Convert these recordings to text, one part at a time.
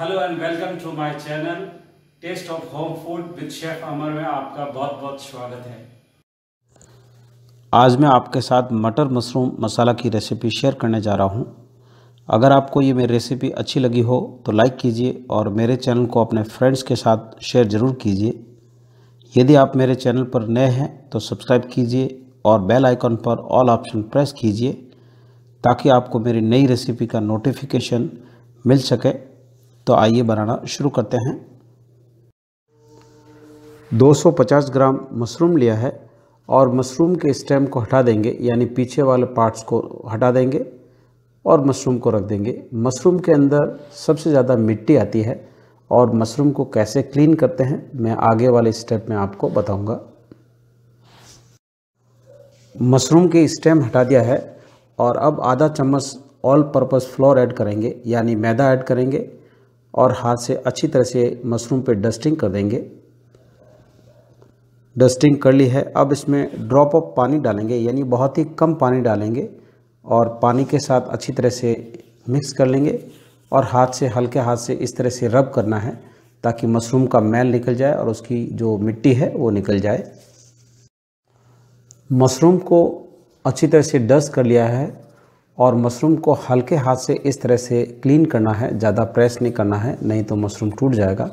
Hello and welcome to my channel taste of home food with chef Amar में आपका बहुत बहुत स्वागत है आज मैं आपके साथ मटर मशरूम मसाला की रेसिपी शेयर करने जा रहा हूं। अगर आपको ये मेरी रेसिपी अच्छी लगी हो तो लाइक कीजिए और मेरे चैनल को अपने फ्रेंड्स के साथ शेयर ज़रूर कीजिए यदि आप मेरे चैनल पर नए हैं तो सब्सक्राइब कीजिए और बेल आइकॉन पर ऑल ऑप्शन प्रेस कीजिए ताकि आपको मेरी नई रेसिपी का नोटिफिकेशन मिल सके तो आइए बनाना शुरू करते हैं 250 ग्राम मशरूम लिया है और मशरूम के स्टेम को हटा देंगे यानी पीछे वाले पार्ट्स को हटा देंगे और मशरूम को रख देंगे मशरूम के अंदर सबसे ज़्यादा मिट्टी आती है और मशरूम को कैसे क्लीन करते हैं मैं आगे वाले स्टेप में आपको बताऊंगा मशरूम के स्टेम हटा दिया है और अब आधा चम्मच ऑल पर्पज़ फ्लोर ऐड करेंगे यानी मैदा ऐड करेंगे और हाथ से अच्छी तरह से मशरूम पे डस्टिंग कर देंगे डस्टिंग कर ली है अब इसमें ड्रॉप ऑफ पानी डालेंगे यानी बहुत ही कम पानी डालेंगे और पानी के साथ अच्छी तरह से मिक्स कर लेंगे और हाथ से हल्के हाथ से इस तरह से रब करना है ताकि मशरूम का मैल निकल जाए और उसकी जो मिट्टी है वो निकल जाए मशरूम को अच्छी तरह से डस्ट कर लिया है और मशरूम को हल्के हाथ से इस तरह से क्लीन करना है ज़्यादा प्रेस नहीं करना है नहीं तो मशरूम टूट जाएगा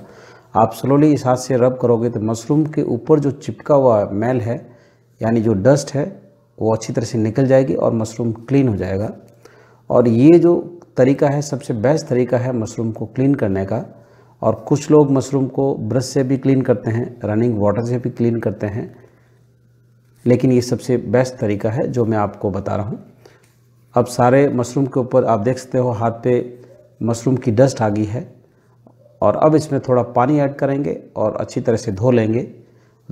आप स्लोली इस हाथ से रब करोगे तो मशरूम के ऊपर जो चिपका हुआ मैल है यानी जो डस्ट है वो अच्छी तरह से निकल जाएगी और मशरूम क्लीन हो जाएगा और ये जो तरीका है सबसे बेस्ट तरीका है मशरूम को क्लीन करने का और कुछ लोग मशरूम को ब्रश से भी क्लीन करते हैं रनिंग वाटर से भी क्लीन करते हैं लेकिन ये सबसे बेस्ट तरीका है जो मैं आपको बता रहा हूँ अब सारे मशरूम के ऊपर आप देख सकते हो हाथ पे मशरूम की डस्ट आ गई है और अब इसमें थोड़ा पानी ऐड करेंगे और अच्छी तरह से धो लेंगे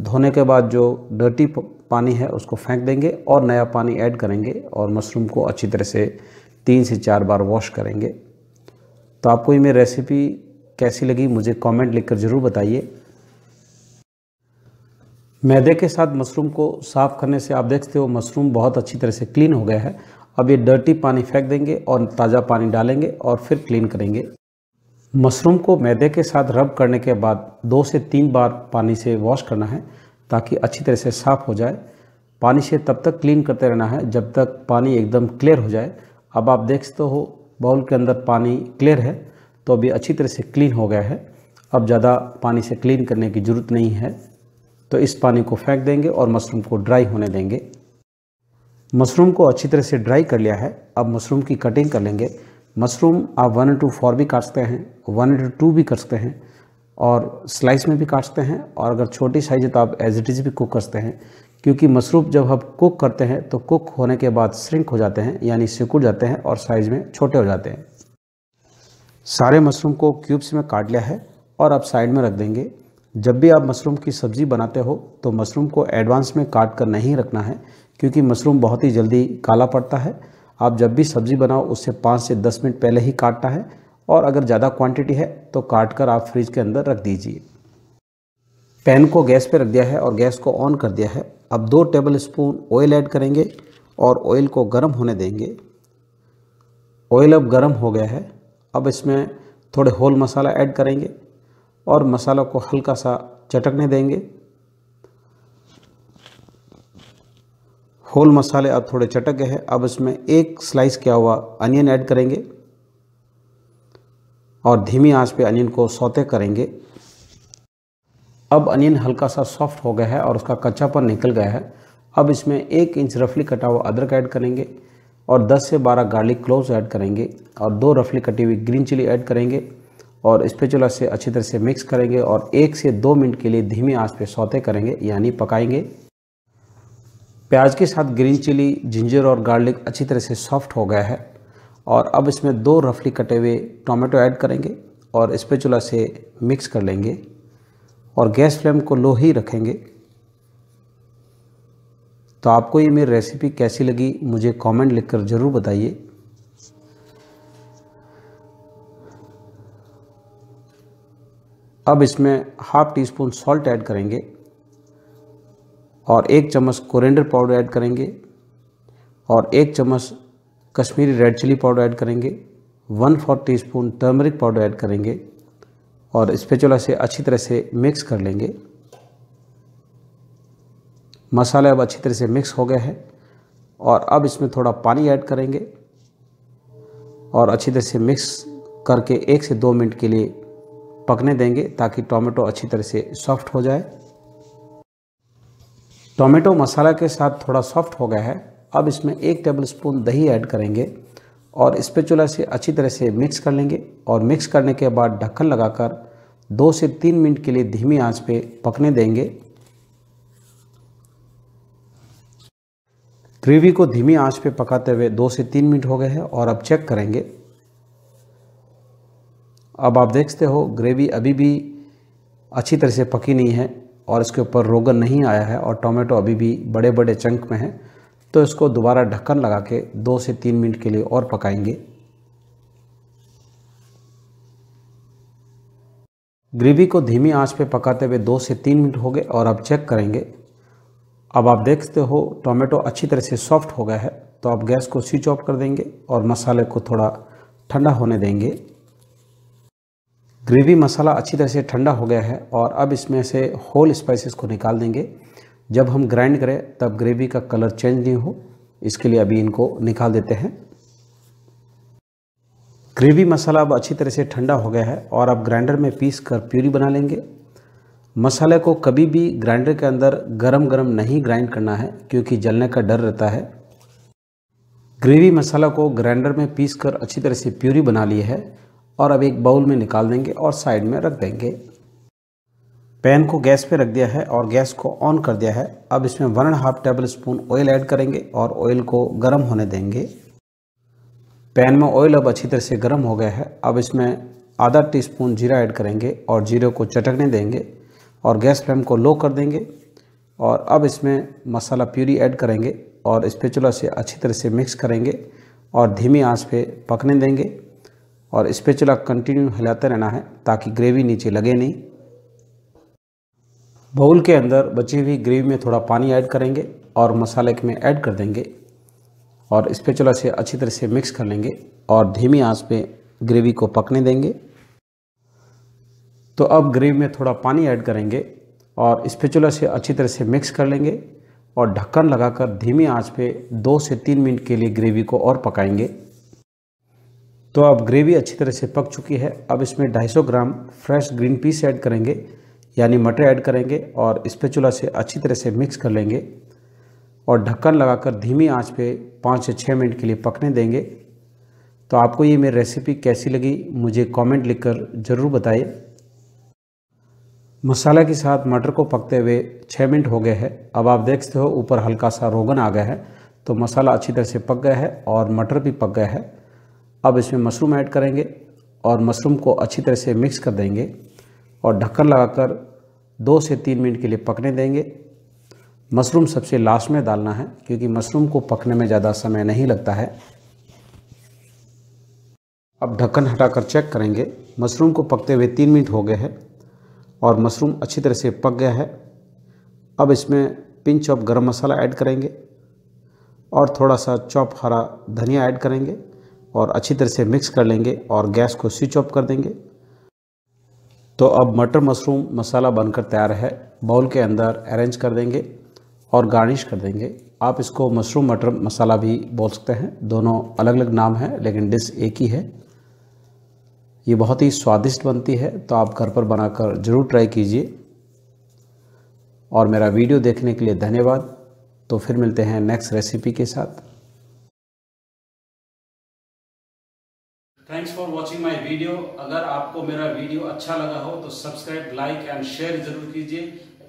धोने के बाद जो डर्टी पानी है उसको फेंक देंगे और नया पानी ऐड करेंगे और मशरूम को अच्छी तरह से तीन से चार बार वॉश करेंगे तो आपको ये मेरी रेसिपी कैसी लगी मुझे कमेंट लिखकर ज़रूर बताइए मैदे के साथ मशरूम को साफ़ करने से आप देखते हो मशरूम बहुत अच्छी तरह से क्लीन हो गया है अब ये डर्टी पानी फेंक देंगे और ताज़ा पानी डालेंगे और फिर क्लीन करेंगे मशरूम को मैदे के साथ रब करने के बाद दो से तीन बार पानी से वॉश करना है ताकि अच्छी तरह से साफ़ हो जाए पानी से तब तक क्लीन करते रहना है जब तक पानी एकदम क्लियर हो जाए अब आप देख सकते हो बाउल के अंदर पानी क्लियर है तो अभी अच्छी तरह से क्लीन हो गया है अब ज़्यादा पानी से क्लीन करने की ज़रूरत नहीं है तो इस पानी को फेंक देंगे और मशरूम को ड्राई होने देंगे मशरूम को अच्छी तरह से ड्राई कर लिया है अब मशरूम की कटिंग कर लेंगे मशरूम आप वन इंटू फोर भी काट सकते हैं वन इंटू टू भी कर सकते हैं और स्लाइस में भी काट सकते हैं और अगर छोटी साइज है तो आप एज इट इज़ भी कुक कर सकते हैं क्योंकि मशरूम जब हम कुक करते हैं तो कुक होने के बाद श्रिंक हो जाते हैं यानी सिकुड़ जाते हैं और साइज़ में छोटे हो जाते हैं सारे मशरूम को क्यूब्स में काट लिया है और आप साइड में रख देंगे जब भी आप मशरूम की सब्ज़ी बनाते हो तो मशरूम को एडवांस में काट कर नहीं रखना है क्योंकि मशरूम बहुत ही जल्दी काला पड़ता है आप जब भी सब्ज़ी बनाओ उससे पाँच से दस मिनट पहले ही काटना है और अगर ज़्यादा क्वांटिटी है तो काट कर आप फ्रिज के अंदर रख दीजिए पैन को गैस पर रख दिया है और गैस को ऑन कर दिया है अब दो टेबल स्पून ऑयल ऐड करेंगे और ऑयल को गर्म होने देंगे ऑयल अब गर्म हो गया है अब इसमें थोड़े होल मसाला ऐड करेंगे और मसाला को हल्का सा चटकने देंगे होल मसाले अब थोड़े चटक गए हैं अब इसमें एक स्लाइस किया हुआ अनियन ऐड करेंगे और धीमी आंच पे अनियन को सौते करेंगे अब अनियन हल्का सा सॉफ्ट हो गया है और उसका कच्चापन निकल गया है अब इसमें एक इंच रफली कटा हुआ अदरक ऐड करेंगे और 10 से 12 गार्लिक क्लोव्स ऐड करेंगे और दो रफली कटी हुई ग्रीन चिली ऐड करेंगे और स्पेचुला से अच्छी तरह से मिक्स करेंगे और एक से दो मिनट के लिए धीमी आंच पे सौते करेंगे यानी पकाएंगे प्याज के साथ ग्रीन चिली जिंजर और गार्लिक अच्छी तरह से सॉफ्ट हो गया है और अब इसमें दो रफली कटे हुए टोमेटो ऐड करेंगे और स्पेचुला से मिक्स कर लेंगे और गैस फ्लेम को लो ही रखेंगे तो आपको ये मेरी रेसिपी कैसी लगी मुझे कमेंट लिखकर ज़रूर बताइए अब इसमें half teaspoon salt add करेंगे और एक चम्मच कोरेंडर पाउडर ऐड करेंगे और एक चम्मच Kashmiri red chilli powder add करेंगे one four teaspoon turmeric powder add करेंगे और स्पेचुला से अच्छी तरह से मिक्स कर लेंगे मसाला अब अच्छी तरह से मिक्स हो गया है और अब इसमें थोड़ा पानी ऐड करेंगे और अच्छी तरह से मिक्स करके एक से दो मिनट के लिए पकने देंगे ताकि टोमेटो अच्छी तरह से सॉफ्ट हो जाए टोमेटो मसाला के साथ थोड़ा सॉफ्ट हो गया है अब इसमें एक टेबल स्पून दही ऐड करेंगे और स्पेचुला से अच्छी तरह से मिक्स कर लेंगे और मिक्स करने के बाद ढक्कन लगाकर दो से तीन मिनट के लिए धीमी आंच पे पकने देंगे ग्रेवी को धीमी आंच पे पकाते हुए दो से तीन मिनट हो गए हैं और अब चेक करेंगे अब आप देखते हो ग्रेवी अभी भी अच्छी तरह से पकी नहीं है और इसके ऊपर रोगन नहीं आया है और टोमेटो अभी भी बड़े बड़े चंक में है तो इसको दोबारा ढक्कन लगा के दो से तीन मिनट के लिए और पकाएंगे ग्रेवी को धीमी आंच पे पकाते हुए दो से तीन मिनट हो गए और अब चेक करेंगे अब आप देखते हो टोमेटो अच्छी तरह से सॉफ्ट हो गया है तो आप गैस को स्विच ऑफ कर देंगे और मसाले को थोड़ा ठंडा होने देंगे ग्रेवी मसाला अच्छी तरह से ठंडा हो गया है और अब इसमें से होल स्पाइसेस को निकाल देंगे जब हम ग्राइंड करें तब ग्रेवी का कलर चेंज नहीं हो इसके लिए अभी इनको निकाल देते हैं ग्रेवी मसाला अब अच्छी तरह से ठंडा हो गया है और अब ग्राइंडर में पीस कर प्यूरी बना लेंगे मसाले को कभी भी ग्राइंडर के अंदर गरम गरम नहीं ग्राइंड करना है क्योंकि जलने का डर रहता है ग्रेवी मसाला को ग्राइंडर में पीस कर अच्छी तरह से प्यूरी बना ली है और अब एक बाउल में निकाल देंगे और साइड में रख देंगे पैन को गैस पे रख दिया है और गैस को ऑन कर दिया है अब इसमें one and half tablespoon oil add करेंगे और ऑयल को गर्म होने देंगे पैन में ऑयल अब अच्छी तरह से गर्म हो गया है अब इसमें आधा टीस्पून जीरा ऐड करेंगे और जीरे को चटकने देंगे और गैस फ्लेम को लो कर देंगे और अब इसमें मसाला प्यूरी ऐड करेंगे और स्पेचुला से अच्छी तरह से मिक्स करेंगे और धीमी आंच पे पकने देंगे और स्पेचुला कंटिन्यू हिलाते रहना है ताकि ग्रेवी नीचे लगे नहीं बाउल के अंदर बची हुई ग्रेवी में थोड़ा पानी ऐड करेंगे और मसाले के में ऐड कर देंगे और स्पेचुला से अच्छी तरह से मिक्स कर लेंगे और धीमी आंच पे ग्रेवी को पकने देंगे तो अब ग्रेवी में थोड़ा पानी ऐड करेंगे और स्पेचुला से अच्छी तरह से मिक्स कर लेंगे और ढक्कन लगाकर धीमी आंच पे दो से तीन मिनट के लिए ग्रेवी को और पकाएंगे तो अब ग्रेवी अच्छी तरह से पक चुकी है अब इसमें 250 gram fresh green peas add करेंगे यानी मटर ऐड करेंगे और स्पेचुला से अच्छी तरह से मिक्स कर लेंगे और ढक्कन लगाकर धीमी आंच पे पाँच से छः मिनट के लिए पकने देंगे तो आपको ये मेरी रेसिपी कैसी लगी मुझे कमेंट लिखकर ज़रूर बताइए मसाला के साथ मटर को पकते हुए छः मिनट हो गए हैं अब आप देखते हो ऊपर हल्का सा रोगन आ गया है तो मसाला अच्छी तरह से पक गया है और मटर भी पक गया है अब इसमें मशरूम ऐड करेंगे और मशरूम को अच्छी तरह से मिक्स कर देंगे और ढक्कन लगाकर दो से तीन मिनट के लिए पकने देंगे मशरूम सबसे लास्ट में डालना है क्योंकि मशरूम को पकने में ज़्यादा समय नहीं लगता है अब ढक्कन हटाकर चेक करेंगे मशरूम को पकते हुए तीन मिनट हो गए हैं और मशरूम अच्छी तरह से पक गया है अब इसमें पिंच ऑफ गरम मसाला ऐड करेंगे और थोड़ा सा चॉप हरा धनिया ऐड करेंगे और अच्छी तरह से मिक्स कर लेंगे और गैस को स्विच ऑफ कर देंगे तो अब मटर मशरूम मसाला बनकर तैयार है बाउल के अंदर अरेंज कर देंगे और गार्निश कर देंगे आप इसको मशरूम मटर मसाला भी बोल सकते हैं दोनों अलग अलग नाम हैं लेकिन डिश एक ही है ये बहुत ही स्वादिष्ट बनती है तो आप घर पर बनाकर ज़रूर ट्राई कीजिए और मेरा वीडियो देखने के लिए धन्यवाद तो फिर मिलते हैं नेक्स्ट रेसिपी के साथ वीडियो अगर आपको मेरा वीडियो अच्छा लगा हो तो सब्सक्राइब लाइक एंड शेयर जरूर कीजिए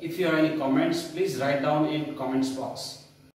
if you have any comments please write down in comments box